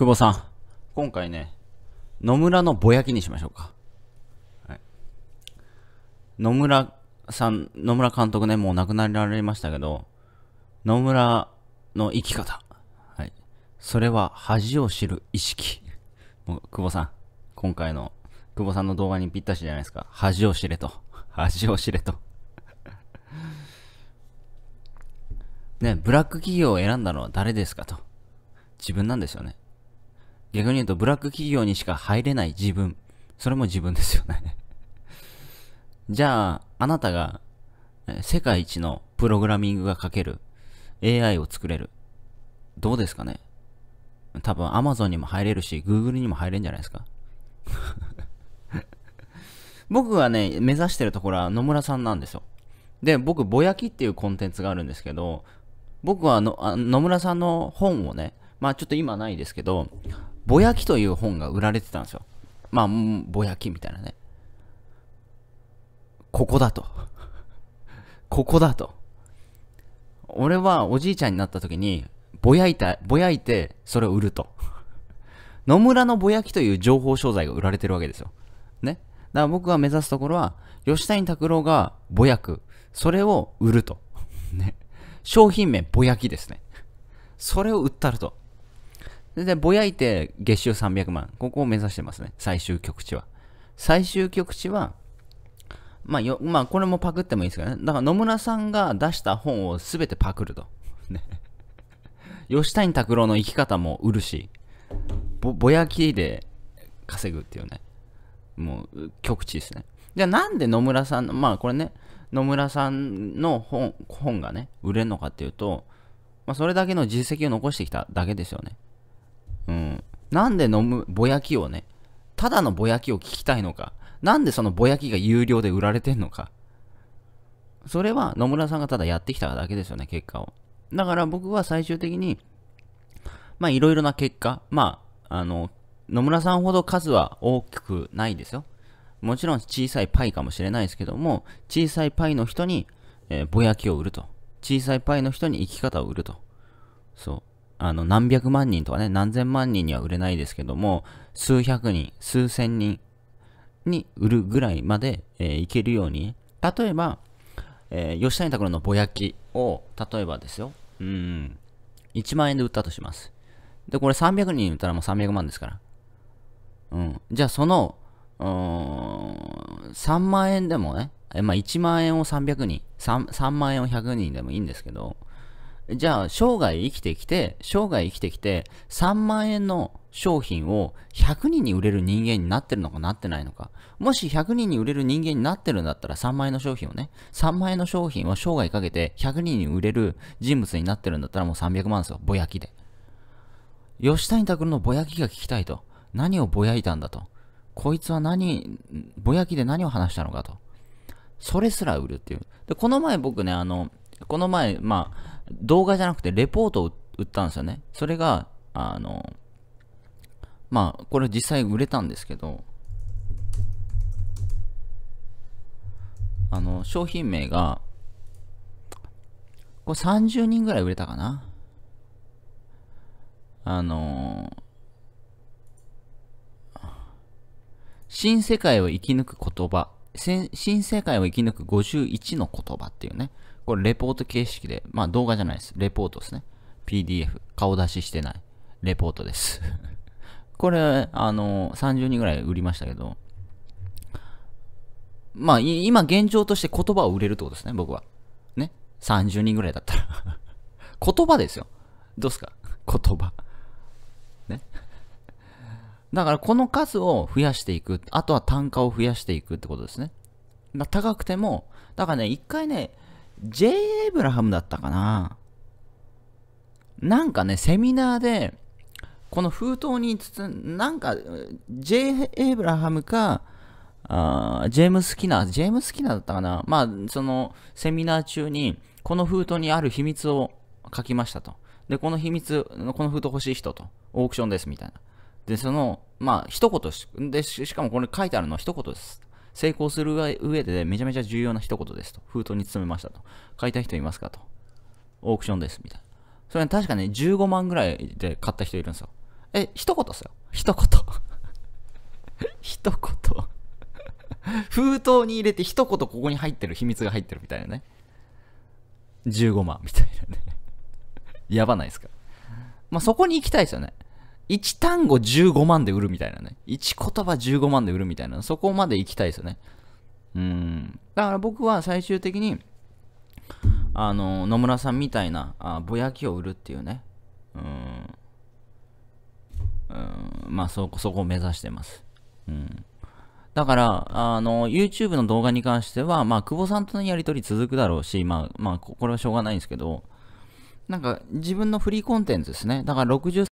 久保さん、今回ね、野村のぼやきにしましょうか。はい、野村さん、野村監督ね、もう亡くなられましたけど、野村の生き方。はい。それは恥を知る意識。もう、久保さん、今回の、久保さんの動画にぴったしじゃないですか。恥を知れと。恥を知れと。ね、ブラック企業を選んだのは誰ですかと。自分なんですよね。逆に言うとブラック企業にしか入れない自分。それも自分ですよね じゃあ、あなたが世界一のプログラミングが書ける AI を作れる。どうですかね多分 Amazon にも入れるし、Google にも入れるんじゃないですか 僕がね、目指してるところは野村さんなんですよ。で、僕、ぼやきっていうコンテンツがあるんですけど、僕はの野村さんの本をね、まあちょっと今ないですけど、ぼやきという本が売られてたんですよ。まあ、ぼやきみたいなね。ここだと。ここだと。俺はおじいちゃんになった時に、ぼやいた、ぼやいて、それを売ると。野村のぼやきという情報商材が売られてるわけですよ。ね。だから僕が目指すところは、吉谷拓郎がぼやく。それを売ると。ね。商品名ぼやきですね。それを売ったると。で、ぼやいて月収300万。ここを目指してますね。最終局地は。最終局地は、まあよ、まあ、これもパクってもいいですけどね。だから野村さんが出した本を全てパクると。ね。吉谷拓郎の生き方も売るし、ぼ、ぼやきで稼ぐっていうね。もう、局地ですね。じゃあなんで野村さんの、まあこれね、野村さんの本、本がね、売れるのかっていうと、まあそれだけの実績を残してきただけですよね。なんで飲む、ぼやきをね、ただのぼやきを聞きたいのか、なんでそのぼやきが有料で売られてんのか。それは野村さんがただやってきただけですよね、結果を。だから僕は最終的に、まあいろいろな結果、まあ、あの、野村さんほど数は大きくないですよ。もちろん小さいパイかもしれないですけども、小さいパイの人に、えー、ぼやきを売ると。小さいパイの人に生き方を売ると。そう。あの、何百万人とかね、何千万人には売れないですけども、数百人、数千人に売るぐらいまで、えー、いけるように、例えば、えー、吉谷拓郎のぼやきを、例えばですよ、うん、1万円で売ったとします。で、これ300人売ったらもう300万ですから。うん。じゃあ、その、うーん、3万円でもね、えまあ、1万円を300人3、3万円を100人でもいいんですけど、じゃあ、生涯生きてきて、生涯生きてきて、3万円の商品を100人に売れる人間になってるのかなってないのか。もし100人に売れる人間になってるんだったら3万円の商品をね、3万円の商品を生涯かけて100人に売れる人物になってるんだったらもう300万ですよ。ぼやきで。吉谷拓のぼやきが聞きたいと。何をぼやいたんだと。こいつは何、ぼやきで何を話したのかと。それすら売るっていう。で、この前僕ね、あの、この前、まあ、動画じゃなくてレポートを売ったんですよね。それが、あの、まあ、これ実際売れたんですけど、あの、商品名が、これ30人ぐらい売れたかな。あの新世界を生き抜く言葉、新世界を生き抜く51の言葉っていうね、これレポート形式で、まあ動画じゃないです。レポートですね。PDF。顔出ししてない。レポートです これ、あの、30人ぐらい売りましたけど、まあ、今現状として言葉を売れるってことですね、僕は。ね。30人ぐらいだったら 言葉ですよ。どうすか言葉。ね。だからこの数を増やしていく。あとは単価を増やしていくってことですね。高くても、だからね、一回ね、J. エイブラハムだったかななんかね、セミナーで、この封筒に包ん、なんか、J. エイブラハムか、あジェームス・キナー、ジェームス・キナーだったかなまあ、その、セミナー中に、この封筒にある秘密を書きましたと。で、この秘密、この封筒欲しい人と、オークションですみたいな。で、その、まあ、一言で、しかもこれ書いてあるのは一言です。成功する上でめちゃめちゃ重要な一言ですと。封筒に詰めましたと。買いたい人いますかと。オークションです、みたいな。それは確かね、15万ぐらいで買った人いるんですよ。え、一言っすよ。一言。一言。封筒に入れて一言ここに入ってる秘密が入ってるみたいなね。15万みたいなね。やばないですか。まあ、そこに行きたいですよね。1単語15万で売るみたいなね。1言葉15万で売るみたいな。そこまで行きたいですよね。うん。だから僕は最終的に、あの、野村さんみたいな、あぼやきを売るっていうね。うん。うん、まあそこ、そこを目指してます。うん。だから、あの、YouTube の動画に関しては、まあ、久保さんとのやりとり続くだろうし、まあ、まあ、これはしょうがないんですけど、なんか、自分のフリーコンテンツですね。だから、60歳